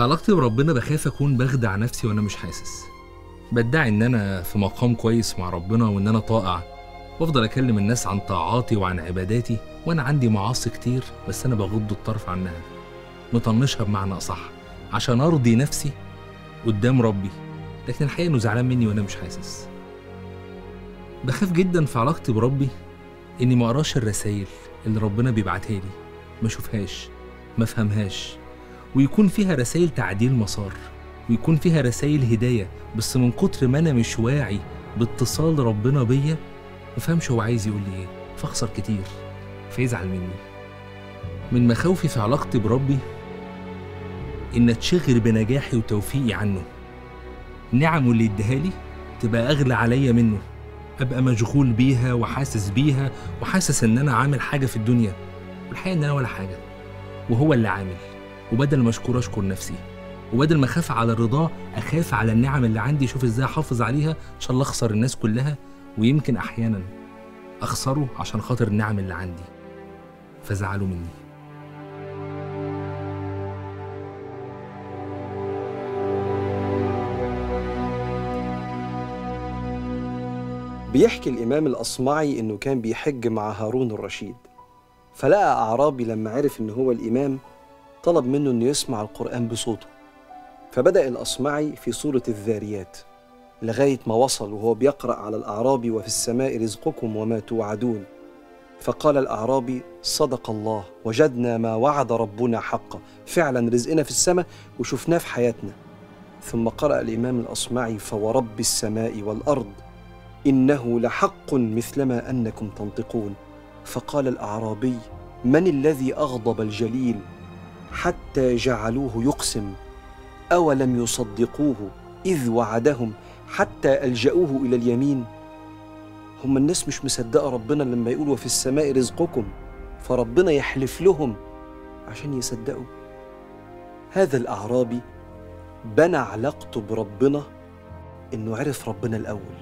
في علاقتي بربنا بخاف اكون بخدع نفسي وانا مش حاسس بدعي ان انا في مقام كويس مع ربنا وان انا طائع وافضل اكلم الناس عن طاعاتي وعن عباداتي وانا عندي معاصي كتير بس انا بغض الطرف عنها مطنشها بمعنى اصح عشان ارضي نفسي قدام ربي لكن الحقيقه انه زعلان مني وانا مش حاسس بخاف جدا في علاقتي بربي اني ما اقراش الرسايل اللي ربنا بيبعتها لي ما اشوفهاش ما افهمهاش ويكون فيها رسائل تعديل مسار ويكون فيها رسائل هداية بس من كتر ما أنا مش واعي باتصال ربنا بيا مفهمش هو عايز يقول لي إيه فأخسر كتير فيزعل مني من مخاوفي في علاقتي بربي إن أتشغل بنجاحي وتوفيقي عنه نعمه اللي يديها لي تبقى أغلى عليا منه أبقى مشغول بيها وحاسس بيها وحاسس إن أنا عامل حاجة في الدنيا والحقيقة إن أنا ولا حاجة وهو اللي عامل وبدل ما اشكر اشكر نفسي وبدل ما اخاف على الرضا اخاف على النعم اللي عندي شوف ازاي احافظ عليها ان شاء الله اخسر الناس كلها ويمكن احيانا اخسره عشان خاطر النعم اللي عندي فزعلوا مني بيحكي الإمام الأصمعي إنه كان بيحج مع هارون الرشيد فلقى أعرابي لما عرف إن هو الإمام طلب منه أنه يسمع القرآن بصوته فبدأ الأصمعي في سورة الذاريات لغاية ما وصل وهو بيقرأ على الأعرابي وفي السماء رزقكم وما توعدون فقال الأعرابي صدق الله وجدنا ما وعد ربنا حقا فعلا رزقنا في السماء وشفناه في حياتنا ثم قرأ الإمام الأصمعي فورب السماء والأرض إنه لحق مثلما أنكم تنطقون فقال الأعرابي من الذي أغضب الجليل حتى جعلوه يقسم اولم يصدقوه اذ وعدهم حتى الجاوه الى اليمين هم الناس مش مصدقه ربنا لما يقول وفي السماء رزقكم فربنا يحلف لهم عشان يصدقوا هذا الاعرابي بنى علاقته بربنا انه عرف ربنا الاول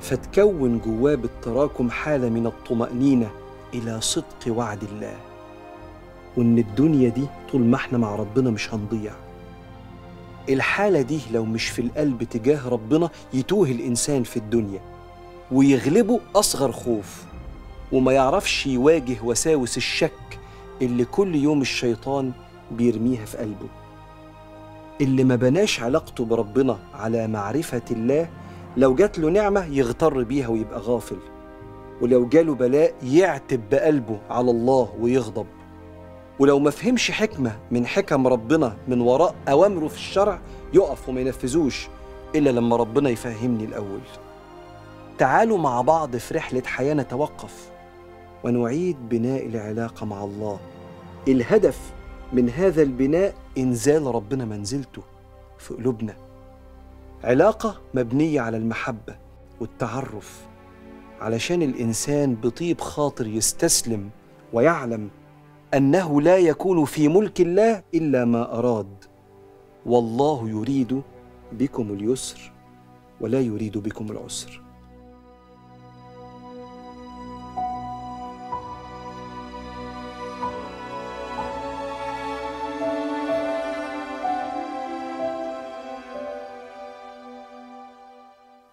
فتكون جواه بالتراكم حاله من الطمانينه الى صدق وعد الله وإن الدنيا دي طول ما إحنا مع ربنا مش هنضيع الحالة دي لو مش في القلب تجاه ربنا يتوه الإنسان في الدنيا ويغلبه أصغر خوف وما يعرفش يواجه وساوس الشك اللي كل يوم الشيطان بيرميها في قلبه اللي ما بناش علاقته بربنا على معرفة الله لو جات له نعمة يغتر بيها ويبقى غافل ولو جاله بلاء يعتب بقلبه على الله ويغضب ولو ما فهمش حكمه من حكم ربنا من وراء اوامره في الشرع يقف وما ينفذوش الا لما ربنا يفهمني الاول تعالوا مع بعض في رحله حياه نتوقف ونعيد بناء العلاقه مع الله الهدف من هذا البناء انزال ربنا منزلته في قلوبنا علاقه مبنيه على المحبه والتعرف علشان الانسان بطيب خاطر يستسلم ويعلم انه لا يكون في ملك الله الا ما اراد والله يريد بكم اليسر ولا يريد بكم العسر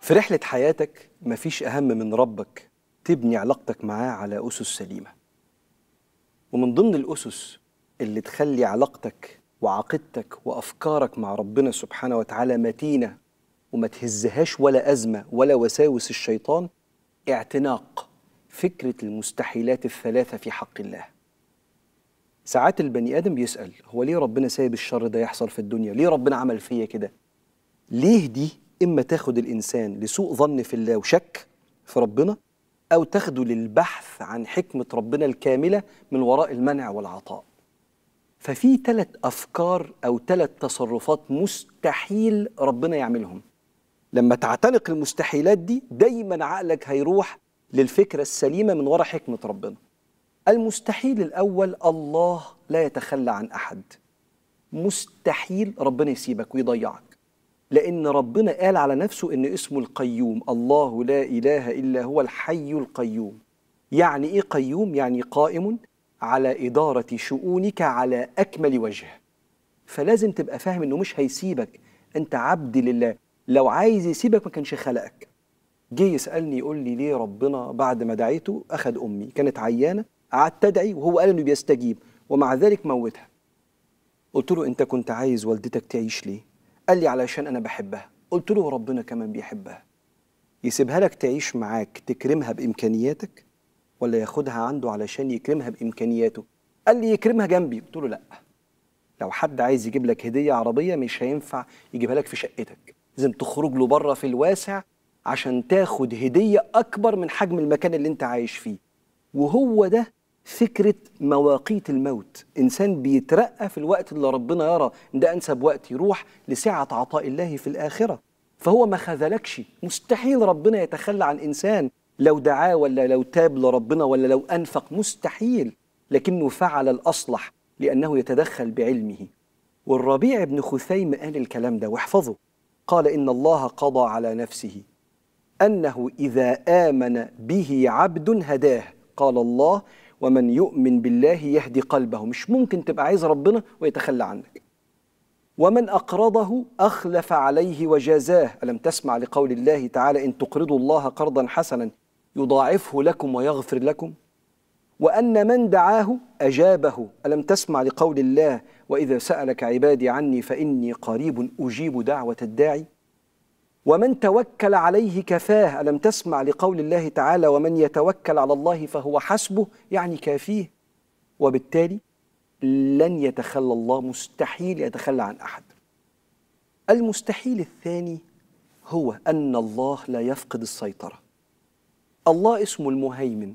في رحلة حياتك مفيش أهم من ربك تبني علاقتك معاه على أسس سليمة ومن ضمن الأسس اللي تخلي علاقتك وعقيدتك وأفكارك مع ربنا سبحانه وتعالى متينة وما تهزهاش ولا أزمة ولا وساوس الشيطان اعتناق فكرة المستحيلات الثلاثة في حق الله ساعات البني آدم بيسأل هو ليه ربنا سايب الشر ده يحصل في الدنيا ليه ربنا عمل فيا كده ليه دي إما تاخد الإنسان لسوء ظن في الله وشك في ربنا أو تغدو للبحث عن حكمة ربنا الكاملة من وراء المنع والعطاء ففي ثلاث أفكار أو ثلاث تصرفات مستحيل ربنا يعملهم لما تعتنق المستحيلات دي دايما عقلك هيروح للفكرة السليمة من وراء حكمة ربنا المستحيل الأول الله لا يتخلى عن أحد مستحيل ربنا يسيبك ويضيعك لأن ربنا قال على نفسه إن اسمه القيوم الله لا إله إلا هو الحي القيوم يعني إيه قيوم؟ يعني قائم على إدارة شؤونك على أكمل وجه فلازم تبقى فاهم إنه مش هيسيبك أنت عبد لله لو عايز يسيبك ما كانش خلقك جه يسألني يقول لي ليه ربنا بعد ما دعيته أخد أمي كانت عيانة قعدت أدعي وهو قال إنه بيستجيب ومع ذلك موتها قلت له أنت كنت عايز والدتك تعيش ليه؟ قال لي علشان انا بحبها قلت له ربنا كمان بيحبها يسيبها لك تعيش معاك تكرمها بامكانياتك ولا ياخدها عنده علشان يكرمها بامكانياته قال لي يكرمها جنبي قلت له لا لو حد عايز يجيب لك هديه عربيه مش هينفع يجيبها لك في شقتك لازم تخرج له بره في الواسع عشان تاخد هديه اكبر من حجم المكان اللي انت عايش فيه وهو ده فكرة مواقيت الموت إنسان بيترقى في الوقت اللي ربنا يرى إن ده أنسب وقت يروح لسعة عطاء الله في الآخرة فهو ما خذلكش مستحيل ربنا يتخلى عن إنسان لو دعاه ولا لو تاب لربنا ولا لو أنفق مستحيل لكنه فعل الأصلح لأنه يتدخل بعلمه والربيع بن خثيم قال الكلام ده واحفظه قال إن الله قضى على نفسه أنه إذا آمن به عبد هداه قال الله ومن يؤمن بالله يهدي قلبه مش ممكن تبقى عايز ربنا ويتخلى عنك ومن أقرضه أخلف عليه وجازاه ألم تسمع لقول الله تعالى إن تقرضوا الله قرضا حسنا يضاعفه لكم ويغفر لكم وأن من دعاه أجابه ألم تسمع لقول الله وإذا سألك عبادي عني فإني قريب أجيب دعوة الداعي ومن توكل عليه كفاه ألم تسمع لقول الله تعالى ومن يتوكل على الله فهو حسبه يعني كافيه وبالتالي لن يتخلى الله مستحيل يتخلى عن أحد المستحيل الثاني هو أن الله لا يفقد السيطرة الله اسمه المهيمن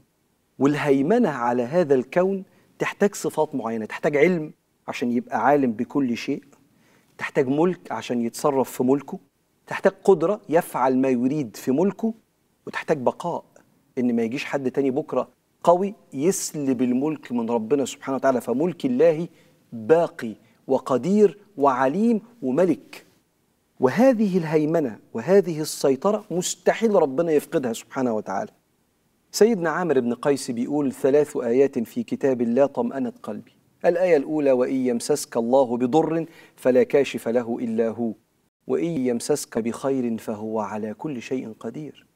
والهيمنة على هذا الكون تحتاج صفات معينة تحتاج علم عشان يبقى عالم بكل شيء تحتاج ملك عشان يتصرف في ملكه تحتاج قدرة يفعل ما يريد في ملكه وتحتاج بقاء إن ما يجيش حد تاني بكرة قوي يسلب الملك من ربنا سبحانه وتعالى فملك الله باقي وقدير وعليم وملك وهذه الهيمنة وهذه السيطرة مستحيل ربنا يفقدها سبحانه وتعالى سيدنا عامر بن قيس بيقول ثلاث آيات في كتاب الله طمأنت قلبي الآية الأولى وإن يمسسك الله بضر فلا كاشف له إلا هو وإن يمسسك بخير فهو على كل شيء قدير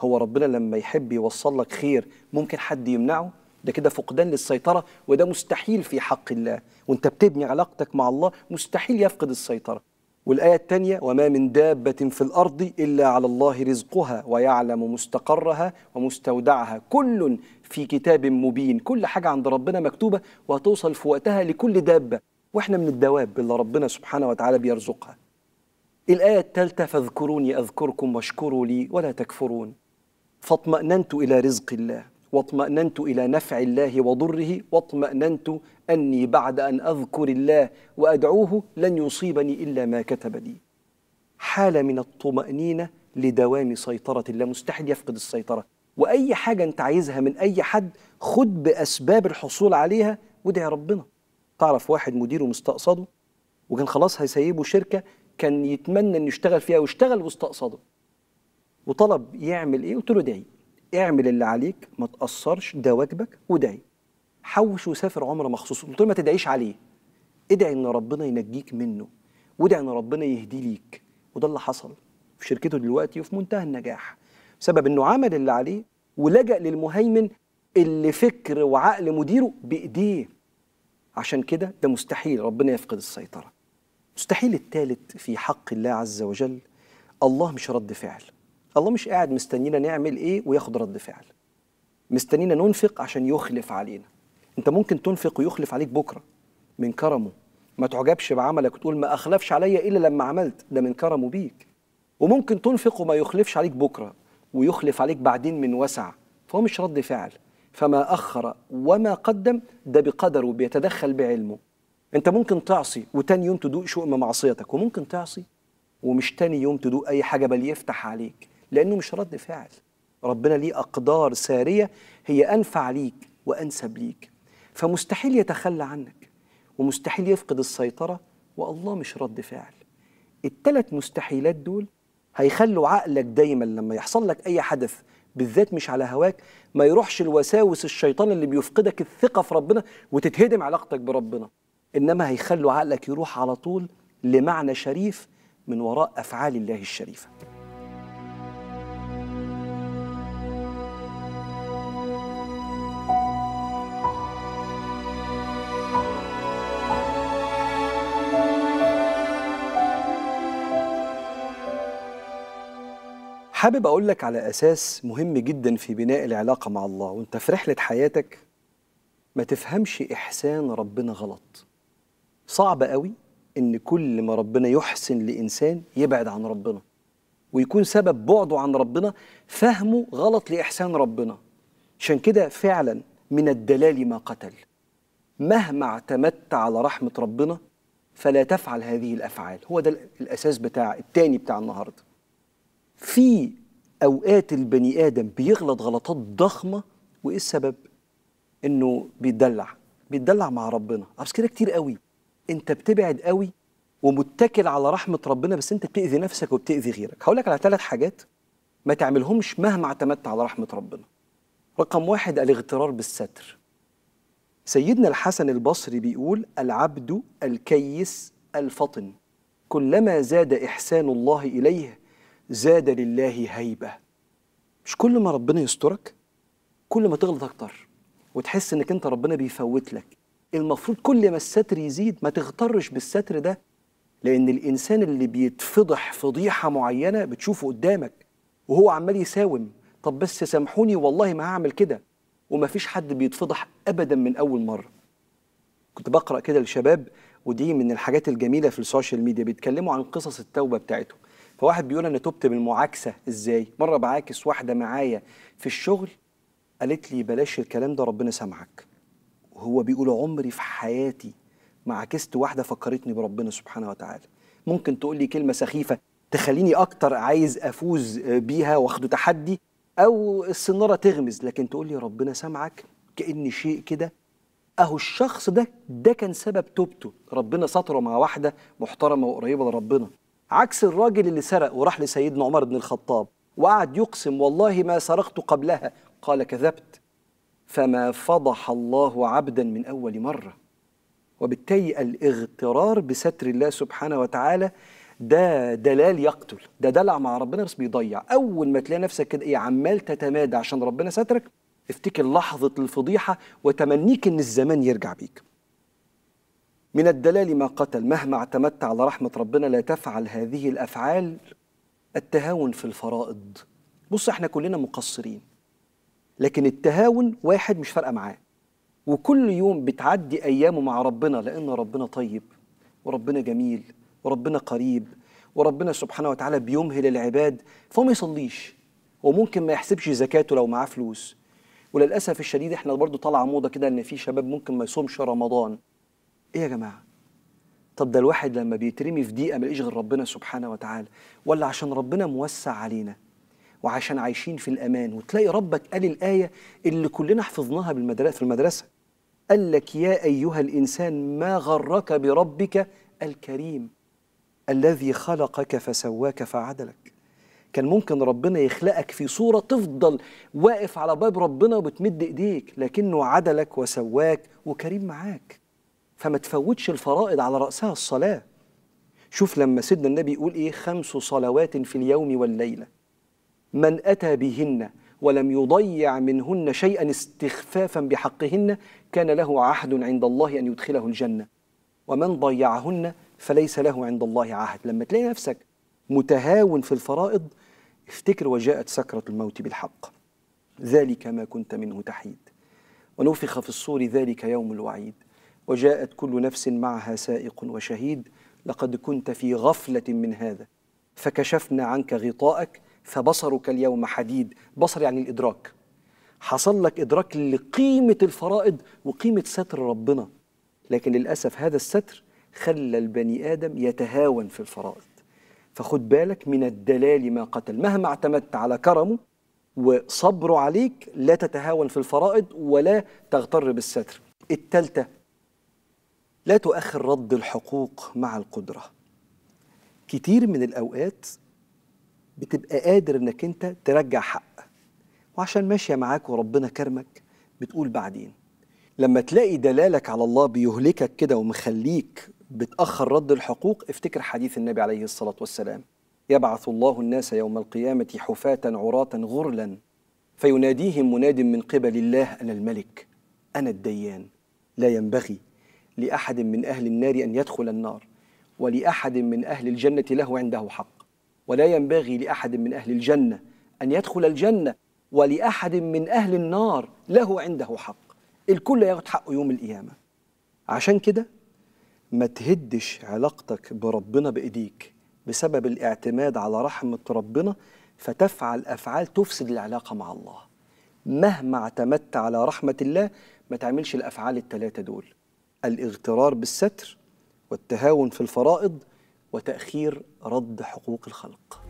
هو ربنا لما يحب يوصل لك خير ممكن حد يمنعه ده كده فقدان للسيطرة وده مستحيل في حق الله وانت بتبني علاقتك مع الله مستحيل يفقد السيطرة والآية الثانية وما من دابة في الأرض إلا على الله رزقها ويعلم مستقرها ومستودعها كل في كتاب مبين كل حاجة عند ربنا مكتوبة وهتوصل في وقتها لكل دابة واحنا من الدواب اللي ربنا سبحانه وتعالى بيرزقها الآية الثالثة فاذكروني أذكركم واشكروا لي ولا تكفرون فاطمأننت إلى رزق الله واطمأننت إلى نفع الله وضره واطمأننت أني بعد أن أذكر الله وأدعوه لن يصيبني إلا ما كتب لي حالة من الطمأنينة لدوام سيطرة الله مستحيل يفقد السيطرة وأي حاجة أنت عايزها من أي حد خد بأسباب الحصول عليها وادعي ربنا تعرف واحد مديره مستقصده وكان خلاص هيسيبه شركة كان يتمنى انه يشتغل فيها واشتغل واستقصده وطلب يعمل ايه قلت له ادعي اعمل اللي عليك ما تقصرش ده واجبك وادعي حوش وسافر عمره مخصوص قلت له ما تدعيش عليه ادعي ان ربنا ينجيك منه وادعي ان ربنا يهدي ليك وده اللي حصل في شركته دلوقتي وفي منتهى النجاح بسبب انه عمل اللي عليه ولجأ للمهيمن اللي فكر وعقل مديره بايديه عشان كده ده مستحيل ربنا يفقد السيطره مستحيل التالت في حق الله عز وجل الله مش رد فعل الله مش قاعد مستنينا نعمل ايه وياخد رد فعل مستنينا ننفق عشان يخلف علينا انت ممكن تنفق ويخلف عليك بكره من كرمه ما تعجبش بعملك وتقول ما اخلفش عليا الا لما عملت ده من كرمه بيك وممكن تنفق وما يخلفش عليك بكره ويخلف عليك بعدين من وسع فهو مش رد فعل فما اخر وما قدم ده بقدره بيتدخل بعلمه انت ممكن تعصي وتاني يوم تدوق شؤم معصيتك وممكن تعصي ومش تاني يوم تدوق اي حاجه بل يفتح عليك لانه مش رد فعل ربنا ليه اقدار ساريه هي انفع ليك وانسب ليك فمستحيل يتخلى عنك ومستحيل يفقد السيطره والله مش رد فعل التلات مستحيلات دول هيخلوا عقلك دايما لما يحصل لك اي حدث بالذات مش على هواك ما يروحش الوساوس الشيطان اللي بيفقدك الثقه في ربنا وتتهدم علاقتك بربنا إنما هيخلوا عقلك يروح على طول لمعنى شريف من وراء أفعال الله الشريفة حابب أقول لك على أساس مهم جدا في بناء العلاقة مع الله وأنت في رحلة حياتك ما تفهمش إحسان ربنا غلط صعب قوي ان كل ما ربنا يحسن لانسان يبعد عن ربنا ويكون سبب بعده عن ربنا فهمه غلط لاحسان ربنا عشان كده فعلا من الدلال ما قتل مهما اعتمدت على رحمه ربنا فلا تفعل هذه الافعال هو ده الاساس بتاع التاني بتاع النهارده في اوقات البني ادم بيغلط غلطات ضخمه وايه السبب انه بيدلع بيدلع مع ربنا اصل كده كتير قوي انت بتبعد قوي ومتكل على رحمه ربنا بس انت بتاذي نفسك وبتاذي غيرك هقول لك على ثلاث حاجات ما تعملهمش مهما اعتمدت على رحمه ربنا رقم واحد الاغترار بالستر سيدنا الحسن البصري بيقول العبد الكيس الفطن كلما زاد احسان الله اليه زاد لله هيبه مش كل ما ربنا يسترك كل ما تغلط اكتر وتحس انك انت ربنا بيفوت لك المفروض كل ما الستر يزيد ما تغترش بالستر ده لان الانسان اللي بيتفضح فضيحه معينه بتشوفه قدامك وهو عمال يساوم طب بس سامحوني والله ما هعمل كده ومفيش حد بيتفضح ابدا من اول مره كنت بقرا كده لشباب ودي من الحاجات الجميله في السوشيال ميديا بيتكلموا عن قصص التوبه بتاعتهم فواحد بيقول انا تبت بالمعاكسه ازاي مره بعاكس واحده معايا في الشغل قالت لي بلاش الكلام ده ربنا سامعك هو بيقول عمري في حياتي ما عكست واحده فكرتني بربنا سبحانه وتعالى ممكن تقول لي كلمه سخيفه تخليني اكتر عايز افوز بيها واخده تحدي او السناره تغمز لكن تقول لي ربنا سامعك كان شيء كده اهو الشخص ده ده كان سبب توبته ربنا ستره مع واحده محترمه وقريبه لربنا عكس الراجل اللي سرق وراح لسيدنا عمر بن الخطاب وقعد يقسم والله ما سرقت قبلها قال كذبت فما فضح الله عبدا من أول مرة وبالتالي الاغترار بستر الله سبحانه وتعالى ده دلال يقتل ده دلع مع ربنا بس بيضيع أول ما تلاقي نفسك كده إيه عمال تتمادى عشان ربنا سترك افتكر لحظة الفضيحة وتمنيك إن الزمان يرجع بيك من الدلال ما قتل مهما اعتمدت على رحمة ربنا لا تفعل هذه الأفعال التهاون في الفرائض بص احنا كلنا مقصرين لكن التهاون واحد مش فارقه معاه وكل يوم بتعدي ايامه مع ربنا لان ربنا طيب وربنا جميل وربنا قريب وربنا سبحانه وتعالى بيمهل العباد فهو ما يصليش وممكن ما يحسبش زكاته لو معاه فلوس وللاسف الشديد احنا برضو طالعه موضه كده ان في شباب ممكن ما يصومش رمضان ايه يا جماعه طب ده الواحد لما بيترمي في دقيقه ما غير ربنا سبحانه وتعالى ولا عشان ربنا موسع علينا وعشان عايشين في الأمان وتلاقي ربك قال الآية اللي كلنا حفظناها بالمدرسة في المدرسة قال لك يا أيها الإنسان ما غرك بربك الكريم الذي خلقك فسواك فعدلك كان ممكن ربنا يخلقك في صورة تفضل واقف على باب ربنا وبتمد إيديك لكنه عدلك وسواك وكريم معاك فما تفوتش الفرائض على رأسها الصلاة شوف لما سيدنا النبي يقول إيه خمس صلوات في اليوم والليلة من أتى بهن ولم يضيع منهن شيئا استخفافا بحقهن كان له عهد عند الله أن يدخله الجنة ومن ضيعهن فليس له عند الله عهد لما تلاقي نفسك متهاون في الفرائض افتكر وجاءت سكرة الموت بالحق ذلك ما كنت منه تحيد ونفخ في الصور ذلك يوم الوعيد وجاءت كل نفس معها سائق وشهيد لقد كنت في غفلة من هذا فكشفنا عنك غطاءك فبصرك اليوم حديد بصر يعني الإدراك حصل لك إدراك لقيمة الفرائض وقيمة ستر ربنا لكن للأسف هذا الستر خلى البني آدم يتهاون في الفرائض فخد بالك من الدلال ما قتل مهما اعتمدت على كرمه وصبره عليك لا تتهاون في الفرائض ولا تغتر بالستر التالتة لا تؤخر رد الحقوق مع القدرة كتير من الأوقات بتبقى قادر انك انت ترجع حق وعشان ماشيه معاك وربنا كرمك بتقول بعدين لما تلاقي دلالك على الله بيهلكك كده ومخليك بتأخر رد الحقوق افتكر حديث النبي عليه الصلاة والسلام يبعث الله الناس يوم القيامة حفاة عراة غرلا فيناديهم مناد من قبل الله أنا الملك أنا الديان لا ينبغي لأحد من أهل النار أن يدخل النار ولأحد من أهل الجنة له عنده حق ولا ينبغي لأحد من أهل الجنة أن يدخل الجنة ولأحد من أهل النار له عنده حق الكل ياخد حقه يوم القيامة عشان كده ما تهدش علاقتك بربنا بإيديك بسبب الاعتماد على رحمة ربنا فتفعل أفعال تفسد العلاقة مع الله مهما اعتمدت على رحمة الله ما تعملش الأفعال الثلاثة دول الاغترار بالستر والتهاون في الفرائض وتأخير رد حقوق الخلق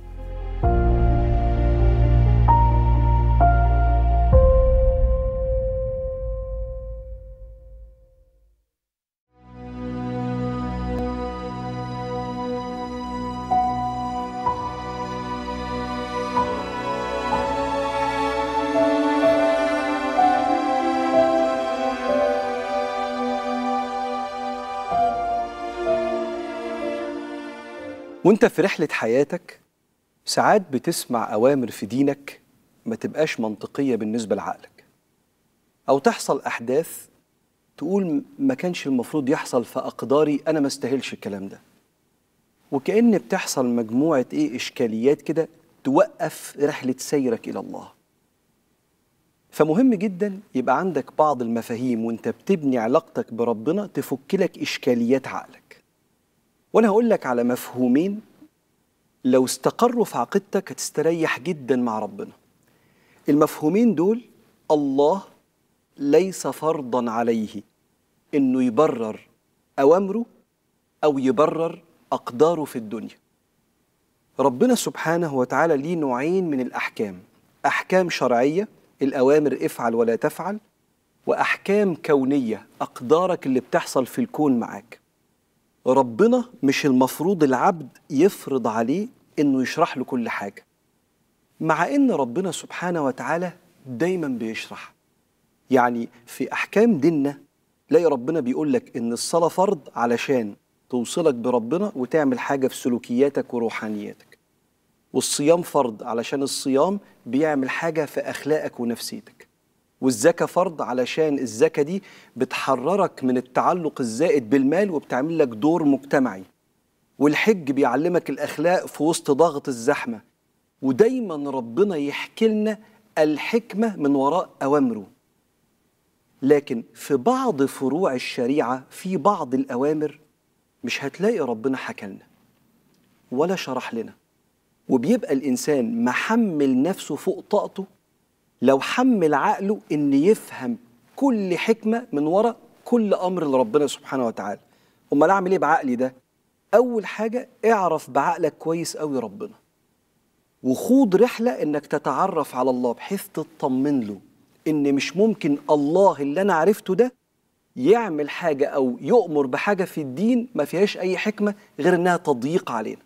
وانت في رحله حياتك ساعات بتسمع اوامر في دينك ما تبقاش منطقيه بالنسبه لعقلك او تحصل احداث تقول ما كانش المفروض يحصل في اقداري انا ما استاهلش الكلام ده وكأن بتحصل مجموعة إيه إشكاليات كده توقف رحلة سيرك إلى الله فمهم جدا يبقى عندك بعض المفاهيم وانت بتبني علاقتك بربنا تفك لك إشكاليات عقلك وانا هقول لك على مفهومين لو استقروا في عقيدتك هتستريح جدا مع ربنا المفهومين دول الله ليس فرضا عليه انه يبرر اوامره او يبرر اقداره في الدنيا ربنا سبحانه وتعالى ليه نوعين من الاحكام احكام شرعيه الاوامر افعل ولا تفعل واحكام كونيه اقدارك اللي بتحصل في الكون معاك ربنا مش المفروض العبد يفرض عليه انه يشرح له كل حاجه مع ان ربنا سبحانه وتعالى دايما بيشرح يعني في احكام ديننا تلاقي ربنا بيقول لك ان الصلاه فرض علشان توصلك بربنا وتعمل حاجه في سلوكياتك وروحانياتك والصيام فرض علشان الصيام بيعمل حاجه في اخلاقك ونفسيتك والزكاة فرض علشان الزكاة دي بتحررك من التعلق الزائد بالمال وبتعمل لك دور مجتمعي والحج بيعلمك الأخلاق في وسط ضغط الزحمة ودايما ربنا يحكي لنا الحكمة من وراء أوامره لكن في بعض فروع الشريعة في بعض الأوامر مش هتلاقي ربنا حكى لنا ولا شرح لنا وبيبقى الإنسان محمل نفسه فوق طاقته لو حمل عقله ان يفهم كل حكمه من وراء كل امر لربنا سبحانه وتعالى امال اعمل ايه بعقلي ده اول حاجه اعرف بعقلك كويس قوي ربنا وخوض رحله انك تتعرف على الله بحيث تطمن له ان مش ممكن الله اللي انا عرفته ده يعمل حاجه او يؤمر بحاجه في الدين ما فيهاش اي حكمه غير انها تضييق علينا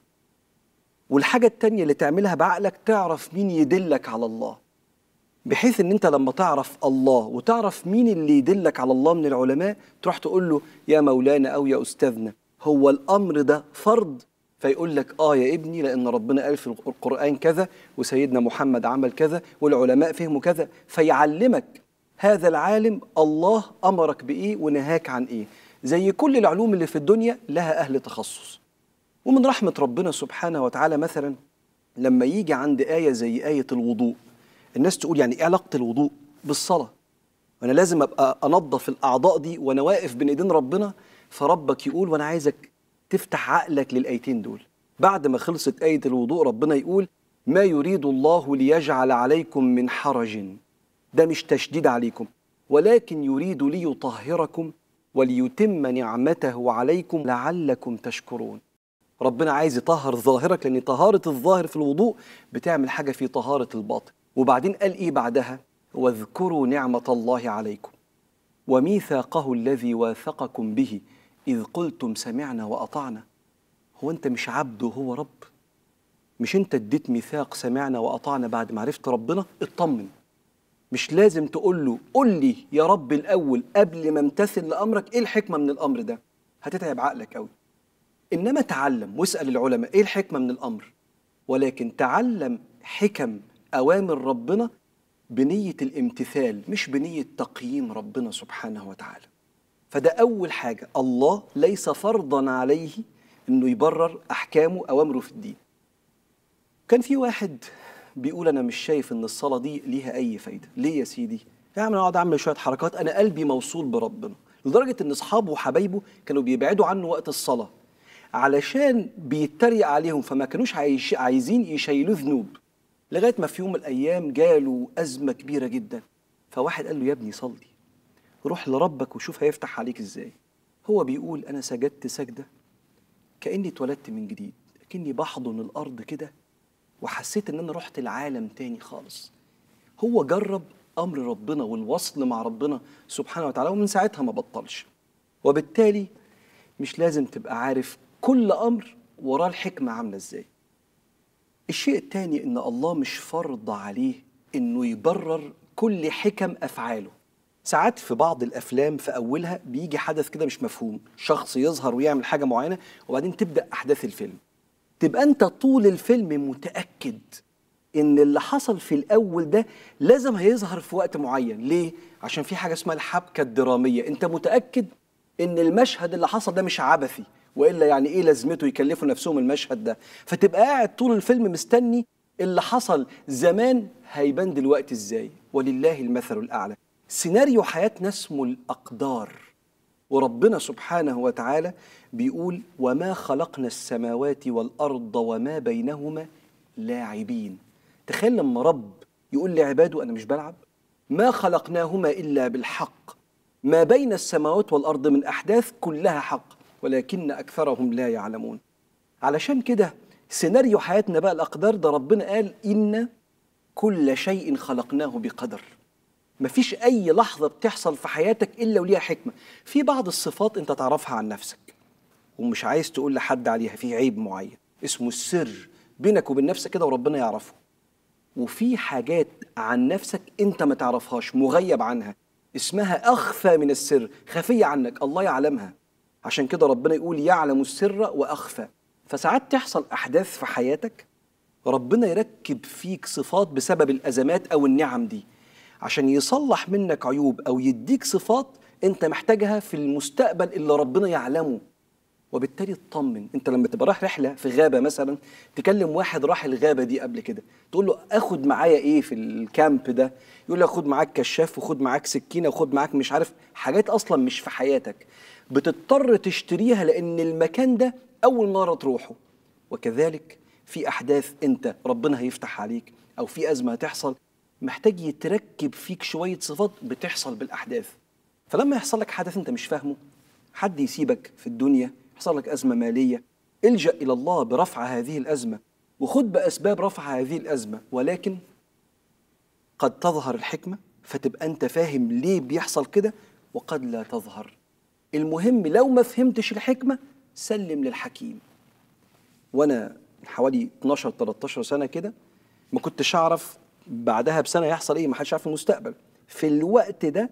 والحاجه التانيه اللي تعملها بعقلك تعرف مين يدلك على الله بحيث ان انت لما تعرف الله وتعرف مين اللي يدلك على الله من العلماء تروح تقول له يا مولانا او يا استاذنا هو الامر ده فرض فيقول لك اه يا ابني لان ربنا قال في القران كذا وسيدنا محمد عمل كذا والعلماء فهموا كذا فيعلمك هذا العالم الله امرك بايه ونهاك عن ايه زي كل العلوم اللي في الدنيا لها اهل تخصص ومن رحمه ربنا سبحانه وتعالى مثلا لما يجي عند ايه زي ايه الوضوء الناس تقول يعني ايه علاقه الوضوء بالصلاه وانا لازم ابقى انظف الاعضاء دي وانا واقف بين ايدين ربنا فربك يقول وانا عايزك تفتح عقلك للايتين دول بعد ما خلصت ايه الوضوء ربنا يقول ما يريد الله ليجعل عليكم من حرج ده مش تشديد عليكم ولكن يريد ليطهركم وليتم نعمته عليكم لعلكم تشكرون ربنا عايز يطهر ظاهرك لان طهاره الظاهر في الوضوء بتعمل حاجه في طهاره الباطن وبعدين قال إيه بعدها واذكروا نعمة الله عليكم وميثاقه الذي واثقكم به إذ قلتم سمعنا وأطعنا هو أنت مش عبد وهو رب مش أنت اديت ميثاق سمعنا وأطعنا بعد ما عرفت ربنا اطمن مش لازم تقول له قل لي يا رب الأول قبل ما امتثل لأمرك إيه الحكمة من الأمر ده هتتعب عقلك قوي إنما تعلم واسأل العلماء إيه الحكمة من الأمر ولكن تعلم حكم أوامر ربنا بنية الامتثال مش بنية تقييم ربنا سبحانه وتعالى فده أول حاجة الله ليس فرضا عليه أنه يبرر أحكامه أوامره في الدين كان في واحد بيقول أنا مش شايف أن الصلاة دي ليها أي فايدة ليه يا سيدي؟ يا عم أنا أقعد أعمل شوية حركات أنا قلبي موصول بربنا لدرجة أن أصحابه وحبايبه كانوا بيبعدوا عنه وقت الصلاة علشان بيتريق عليهم فما كانوش عايزين يشيلوا ذنوب لغايه ما في يوم من الايام جاله ازمه كبيره جدا فواحد قال له يا ابني صلي روح لربك وشوف هيفتح عليك ازاي هو بيقول انا سجدت سجده كاني اتولدت من جديد كاني بحضن الارض كده وحسيت ان انا رحت العالم تاني خالص هو جرب امر ربنا والوصل مع ربنا سبحانه وتعالى ومن ساعتها ما بطلش وبالتالي مش لازم تبقى عارف كل امر وراه الحكمه عامله ازاي الشيء الثاني ان الله مش فرض عليه انه يبرر كل حكم افعاله ساعات في بعض الافلام في اولها بيجي حدث كده مش مفهوم شخص يظهر ويعمل حاجه معينه وبعدين تبدا احداث الفيلم تبقى انت طول الفيلم متاكد ان اللي حصل في الاول ده لازم هيظهر في وقت معين ليه عشان في حاجه اسمها الحبكه الدراميه انت متاكد ان المشهد اللي حصل ده مش عبثي والا يعني ايه لازمته يكلفوا نفسهم المشهد ده فتبقى قاعد طول الفيلم مستني اللي حصل زمان هيبان دلوقتي ازاي ولله المثل الاعلى سيناريو حياتنا اسمه الاقدار وربنا سبحانه وتعالى بيقول وما خلقنا السماوات والارض وما بينهما لاعبين تخيل لما رب يقول لعباده انا مش بلعب ما خلقناهما الا بالحق ما بين السماوات والارض من احداث كلها حق ولكن أكثرهم لا يعلمون علشان كده سيناريو حياتنا بقى الأقدار ده ربنا قال إن كل شيء خلقناه بقدر مفيش أي لحظة بتحصل في حياتك إلا وليها حكمة في بعض الصفات أنت تعرفها عن نفسك ومش عايز تقول لحد عليها في عيب معين اسمه السر بينك وبين نفسك كده وربنا يعرفه وفي حاجات عن نفسك انت ما تعرفهاش مغيب عنها اسمها اخفى من السر خفيه عنك الله يعلمها عشان كده ربنا يقول يعلم السر واخفى فساعات تحصل احداث في حياتك ربنا يركب فيك صفات بسبب الازمات او النعم دي عشان يصلح منك عيوب او يديك صفات انت محتاجها في المستقبل اللي ربنا يعلمه وبالتالي اطمن انت لما تبقى رايح رحله في غابه مثلا تكلم واحد راح الغابه دي قبل كده تقول له اخد معايا ايه في الكامب ده يقول لك خد معاك كشاف وخد معاك سكينه وخد معاك مش عارف حاجات اصلا مش في حياتك بتضطر تشتريها لأن المكان ده أول مرة تروحه وكذلك في أحداث أنت ربنا هيفتح عليك أو في أزمة هتحصل محتاج يتركب فيك شوية صفات بتحصل بالأحداث فلما يحصل لك حدث أنت مش فاهمه حد يسيبك في الدنيا يحصل لك أزمة مالية الجأ إلى الله برفع هذه الأزمة وخد بأسباب رفع هذه الأزمة ولكن قد تظهر الحكمة فتبقى أنت فاهم ليه بيحصل كده وقد لا تظهر المهم لو ما فهمتش الحكمة سلم للحكيم وأنا حوالي 12 13 سنة كده ما كنتش أعرف بعدها بسنة يحصل إيه ما حدش عارف المستقبل في الوقت ده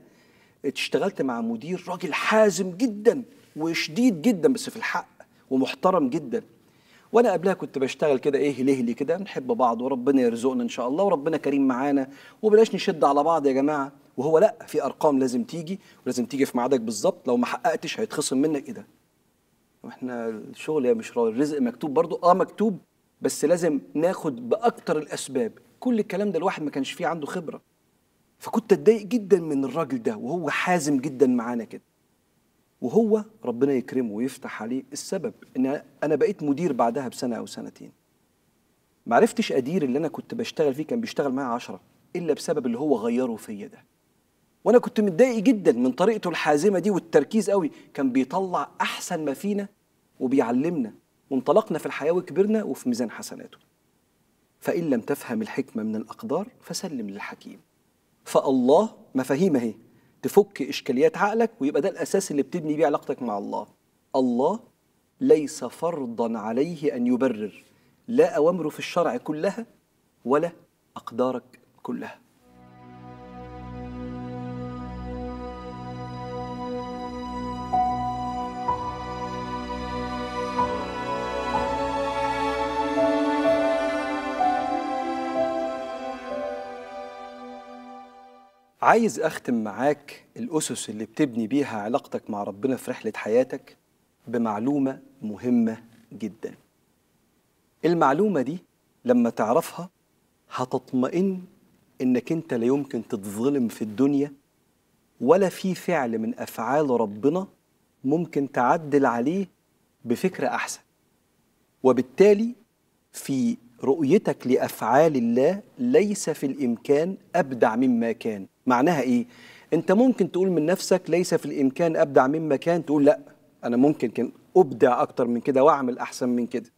اشتغلت مع مدير راجل حازم جدا وشديد جدا بس في الحق ومحترم جدا وانا قبلها كنت بشتغل كده ايه لهلي كده نحب بعض وربنا يرزقنا ان شاء الله وربنا كريم معانا وبلاش نشد على بعض يا جماعه وهو لا في ارقام لازم تيجي ولازم تيجي في ميعادك بالظبط لو ما حققتش هيتخصم منك ايه ده واحنا الشغل يا مش الرزق مكتوب برضو اه مكتوب بس لازم ناخد باكتر الاسباب كل الكلام ده الواحد ما كانش فيه عنده خبره فكنت اتضايق جدا من الراجل ده وهو حازم جدا معانا كده وهو ربنا يكرمه ويفتح عليه السبب ان انا بقيت مدير بعدها بسنه او سنتين معرفتش ادير اللي انا كنت بشتغل فيه كان بيشتغل معايا عشرة الا بسبب اللي هو غيره فيا ده وانا كنت متضايق جدا من طريقته الحازمه دي والتركيز قوي كان بيطلع احسن ما فينا وبيعلمنا وانطلقنا في الحياه وكبرنا وفي ميزان حسناته فان لم تفهم الحكمه من الاقدار فسلم للحكيم فالله مفاهيم اهي تفك اشكاليات عقلك ويبقى ده الاساس اللي بتبني بيه علاقتك مع الله الله ليس فرضا عليه ان يبرر لا اوامره في الشرع كلها ولا اقدارك كلها عايز أختم معاك الأسس اللي بتبني بيها علاقتك مع ربنا في رحلة حياتك بمعلومة مهمة جدا المعلومة دي لما تعرفها هتطمئن إنك أنت لا يمكن تتظلم في الدنيا ولا في فعل من أفعال ربنا ممكن تعدل عليه بفكرة أحسن وبالتالي في رؤيتك لأفعال الله ليس في الإمكان أبدع مما كان معناها ايه انت ممكن تقول من نفسك ليس في الامكان ابدع مما كان تقول لا انا ممكن كان ابدع اكتر من كده واعمل احسن من كده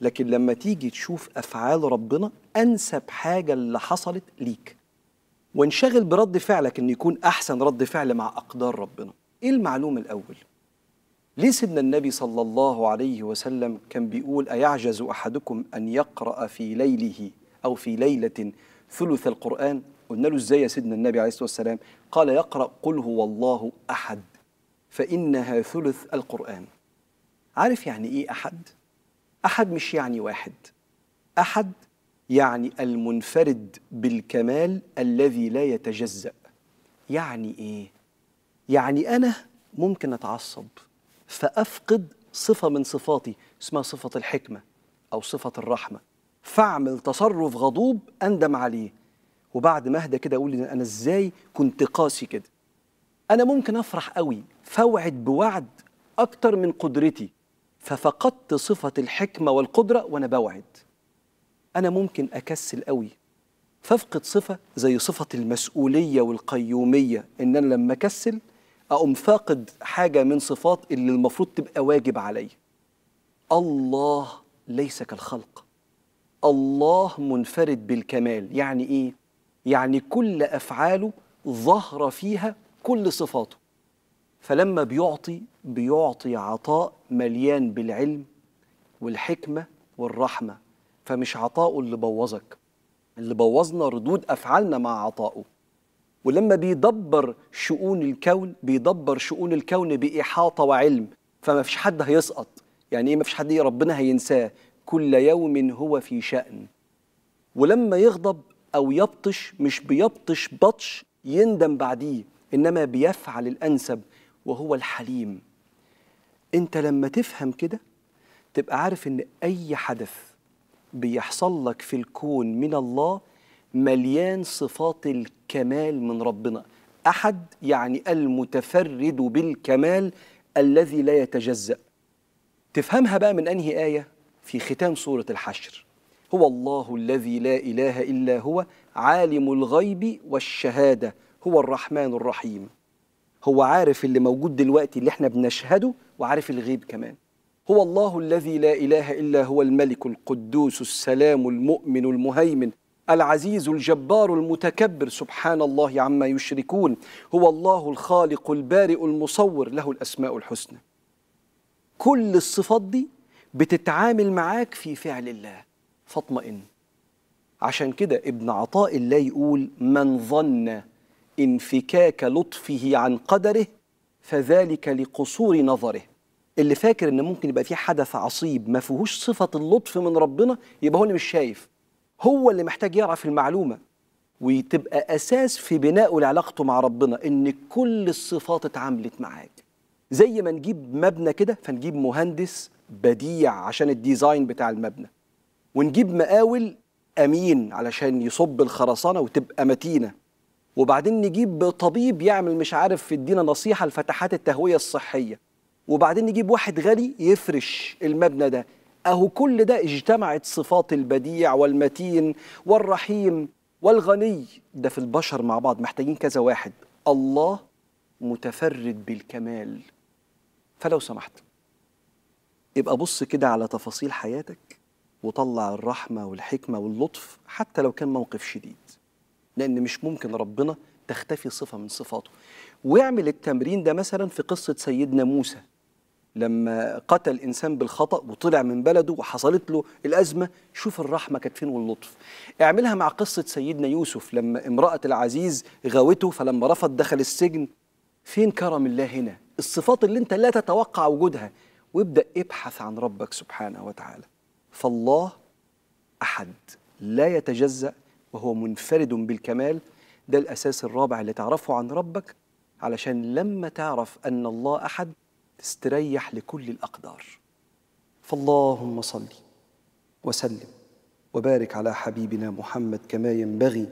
لكن لما تيجي تشوف افعال ربنا انسب حاجه اللي حصلت ليك وانشغل برد فعلك انه يكون احسن رد فعل مع اقدار ربنا ايه المعلومه الاول ليه سيدنا النبي صلى الله عليه وسلم كان بيقول أيعجز أحدكم أن يقرأ في ليله أو في ليلة ثلث القرآن قلنا له ازاي يا سيدنا النبي عليه الصلاه والسلام قال يقرا قل هو الله احد فانها ثلث القران عارف يعني ايه احد احد مش يعني واحد احد يعني المنفرد بالكمال الذي لا يتجزا يعني ايه يعني انا ممكن اتعصب فافقد صفه من صفاتي اسمها صفه الحكمه او صفه الرحمه فاعمل تصرف غضوب اندم عليه وبعد ما اهدى كده اقول انا ازاي كنت قاسي كده انا ممكن افرح قوي فوعد بوعد اكتر من قدرتي ففقدت صفه الحكمه والقدره وانا بوعد انا ممكن اكسل قوي فافقد صفه زي صفه المسؤوليه والقيوميه ان انا لما اكسل اقوم فاقد حاجه من صفات اللي المفروض تبقى واجب عليا الله ليس كالخلق الله منفرد بالكمال يعني ايه يعني كل أفعاله ظهر فيها كل صفاته فلما بيعطي بيعطي عطاء مليان بالعلم والحكمة والرحمة فمش عطاؤه اللي بوظك اللي بوظنا ردود أفعالنا مع عطائه ولما بيدبر شؤون الكون بيدبر شؤون الكون بإحاطة وعلم فما فيش حد هيسقط يعني إيه ما فيش حد إيه ربنا هينساه كل يوم هو في شأن ولما يغضب أو يبطش مش بيبطش بطش يندم بعديه إنما بيفعل الأنسب وهو الحليم أنت لما تفهم كده تبقى عارف إن أي حدث بيحصل لك في الكون من الله مليان صفات الكمال من ربنا أحد يعني المتفرد بالكمال الذي لا يتجزأ تفهمها بقى من أنهي آية في ختام سورة الحشر هو الله الذي لا إله إلا هو عالم الغيب والشهادة هو الرحمن الرحيم هو عارف اللي موجود دلوقتي اللي احنا بنشهده وعارف الغيب كمان هو الله الذي لا إله إلا هو الملك القدوس السلام المؤمن المهيمن العزيز الجبار المتكبر سبحان الله عما يشركون هو الله الخالق البارئ المصور له الأسماء الحسنى كل الصفات دي بتتعامل معاك في فعل الله فاطمئن عشان كده ابن عطاء الله يقول من ظن انفكاك لطفه عن قدره فذلك لقصور نظره اللي فاكر ان ممكن يبقى في حدث عصيب ما فيهوش صفه اللطف من ربنا يبقى هو اللي مش شايف هو اللي محتاج يعرف المعلومه وتبقى اساس في بناء لعلاقته مع ربنا ان كل الصفات اتعاملت معاك زي ما نجيب مبنى كده فنجيب مهندس بديع عشان الديزاين بتاع المبنى ونجيب مقاول امين علشان يصب الخرسانه وتبقى متينه وبعدين نجيب طبيب يعمل مش عارف يدينا نصيحه لفتحات التهويه الصحيه وبعدين نجيب واحد غني يفرش المبنى ده اهو كل ده اجتمعت صفات البديع والمتين والرحيم والغني ده في البشر مع بعض محتاجين كذا واحد الله متفرد بالكمال فلو سمحت يبقى بص كده على تفاصيل حياتك وطلع الرحمة والحكمة واللطف حتى لو كان موقف شديد لأن مش ممكن ربنا تختفي صفة من صفاته واعمل التمرين ده مثلا في قصة سيدنا موسى لما قتل إنسان بالخطأ وطلع من بلده وحصلت له الأزمة شوف الرحمة كانت فين واللطف اعملها مع قصة سيدنا يوسف لما امرأة العزيز غاوته فلما رفض دخل السجن فين كرم الله هنا الصفات اللي انت لا تتوقع وجودها وابدأ ابحث عن ربك سبحانه وتعالى فالله أحد لا يتجزأ وهو منفرد بالكمال ده الأساس الرابع اللي تعرفه عن ربك علشان لما تعرف أن الله أحد تستريح لكل الأقدار فاللهم صل وسلم وبارك على حبيبنا محمد كما ينبغي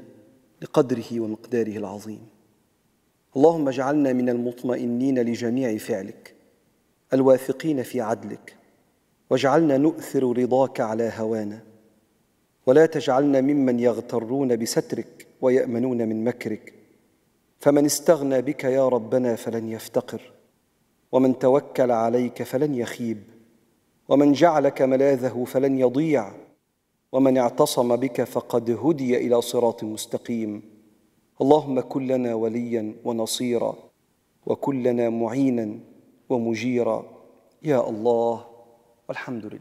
لقدره ومقداره العظيم اللهم اجعلنا من المطمئنين لجميع فعلك الواثقين في عدلك واجعلنا نؤثر رضاك على هوانا ولا تجعلنا ممن يغترون بسترك ويامنون من مكرك فمن استغنى بك يا ربنا فلن يفتقر ومن توكل عليك فلن يخيب ومن جعلك ملاذه فلن يضيع ومن اعتصم بك فقد هدي الى صراط مستقيم اللهم كن لنا وليا ونصيرا وكن لنا معينا ومجيرا يا الله والحمد لله